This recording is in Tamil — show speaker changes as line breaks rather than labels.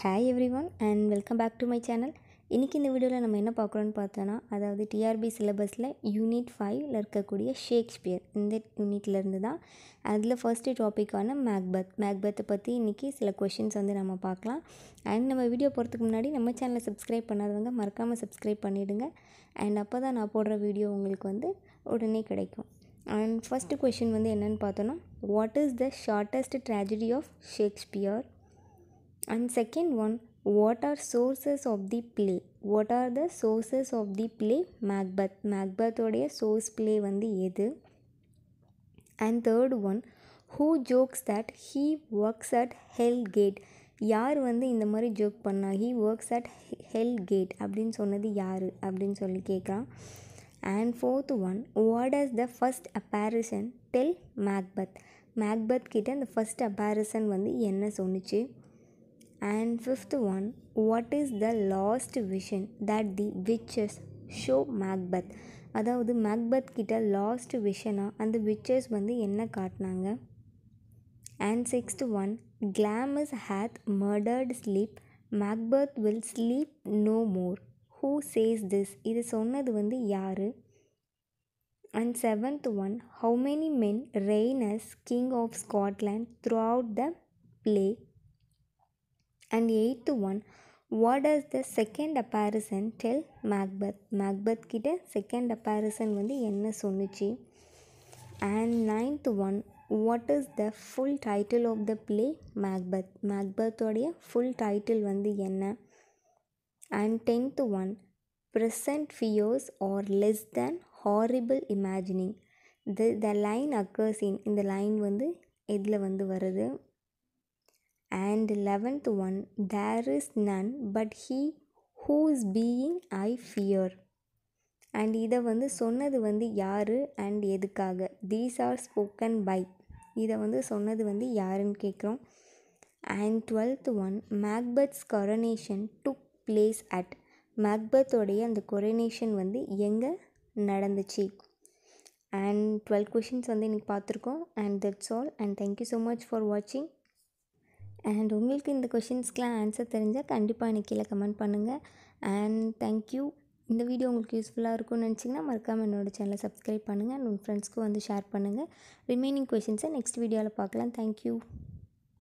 Hi everyone and welcome back to my channel இன்றைக்கி இந்த வீடியோவில் நம்ம என்ன பார்க்குறோன்னு பார்த்தோன்னா அதாவது டிஆர்பி சிலபஸில் யூனிட் ஃபைவ்ல இருக்கக்கூடிய ஷேக்ஸ்பியர் இந்த யூனிட்லேருந்து தான் அதில் ஃபர்ஸ்ட்டு டாப்பிக்கான மேக்பத் மேக்பத்தை பற்றி இன்றைக்கி சில கொஷின்ஸ் வந்து நம்ம பார்க்கலாம் அண்ட் நம்ம வீடியோ போகிறதுக்கு முன்னாடி நம்ம சேனலை சப்ஸ்கிரைப் பண்ணாதவங்க மறக்காமல் சப்ஸ்கிரைப் பண்ணிவிடுங்க அண்ட் அப்போ தான் நான் போடுற வீடியோ உங்களுக்கு வந்து உடனே கிடைக்கும் அண்ட் ஃபஸ்ட்டு கொஷின் வந்து என்னென்னு பார்த்தோன்னா what is the shortest tragedy of Shakespeare And second one, what are sources of the play? What are the sources of the play Macbeth? Macbeth source source play வந்து எது and third one who jokes that he works at hell gate யார் வந்து இந்த மாதிரி ஜோக் பண்ணா he works at hell gate அப்படின்னு சொன்னது யார் அப்படின்னு சொல்லி கேட்குறான் and fourth one what was the first apparition tell Macbeth Macbeth கிட்ட இந்த ஃபஸ்ட் அப்பாரிசன் வந்து என்ன சொன்னிச்சு And fifth one, what is the last vision that the witches show Macbeth அதாவது மேக்பத் கிட்ட லாஸ்ட் விஷனாக அந்த விச்சஸ் வந்து என்ன காட்டினாங்க and sixth one Glamis hath murdered sleep Macbeth will sleep no more who says this இது சொன்னது வந்து யார் and seventh one how many men reigns king of Scotland throughout the play and eighth one what was the second apparition tell Macbeth Macbeth கிட்ட செகண்ட் அப்பேரிசன் வந்து என்ன சொன்னிச்சு and ninth one what is the full title of the play Macbeth மேக்பத்தோடைய full title வந்து என்ன and tenth one present fears are less than horrible imaginings the the line occurs in இந்த லைன் வந்து இதில் வந்து வருது and eleventh one there is none but he whose being I fear and இதை வந்து சொன்னது வந்து யார் அண்ட் எதுக்காக தீஸ் ஆர் ஸ்போக்கன் பை இதை வந்து சொன்னது வந்து யாருன்னு கேட்குறோம் and twelfth one Macbeth's coronation took place at மேக்பர்த்தோடைய அந்த கொரோனேஷன் வந்து எங்கே நடந்துச்சு அண்ட் டுவெல் கொஷின்ஸ் வந்து இன்றைக்கி பார்த்துருக்கோம் and that's all and thank you so much for வாட்சிங் அண்ட் உங்களுக்கு இந்த கொஷின்ஸ்க்கெலாம் ஆன்சர் தெரிஞ்சால் கண்டிப்பாக எனக்கு கீழே கமெண்ட் பண்ணுங்கள் அண்ட் தேங்க்யூ இந்த வீடியோ உங்களுக்கு யூஸ்ஃபுல்லாக இருக்கும்னு நினச்சிங்கன்னா மறக்காமல் என்னோடய சேனலை சப்ஸ்கிரைப் பண்ணுங்கள் அண்ட் உங்கள் ஃப்ரெண்ட்ஸ்க்கும் வந்து ஷேர் பண்ணுங்கள் ரிமைனிங் கொஷின்ஸை நெக்ஸ்ட் வீடியோவில் பார்க்கலாம் தேங்க்யூ